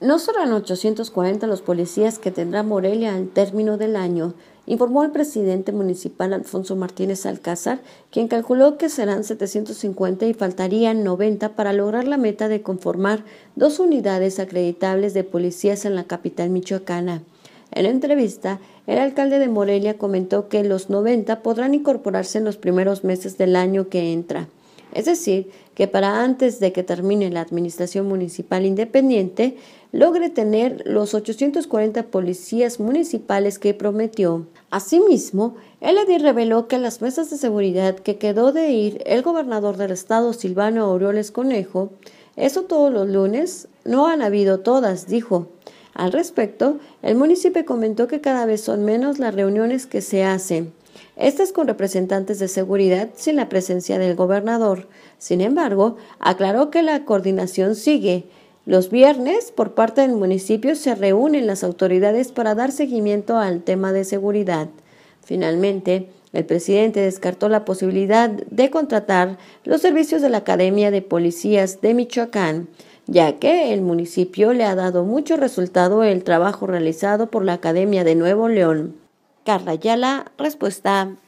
No serán 840 los policías que tendrá Morelia al término del año, informó el presidente municipal Alfonso Martínez Alcázar, quien calculó que serán 750 y faltarían 90 para lograr la meta de conformar dos unidades acreditables de policías en la capital michoacana. En entrevista, el alcalde de Morelia comentó que los 90 podrán incorporarse en los primeros meses del año que entra. Es decir, que para antes de que termine la Administración Municipal Independiente, logre tener los 840 policías municipales que prometió. Asimismo, el reveló que las mesas de seguridad que quedó de ir el gobernador del estado Silvano Aureoles Conejo, eso todos los lunes, no han habido todas, dijo. Al respecto, el municipio comentó que cada vez son menos las reuniones que se hacen estas con representantes de seguridad sin la presencia del gobernador. Sin embargo, aclaró que la coordinación sigue. Los viernes, por parte del municipio, se reúnen las autoridades para dar seguimiento al tema de seguridad. Finalmente, el presidente descartó la posibilidad de contratar los servicios de la Academia de Policías de Michoacán, ya que el municipio le ha dado mucho resultado el trabajo realizado por la Academia de Nuevo León. Carla Ayala, respuesta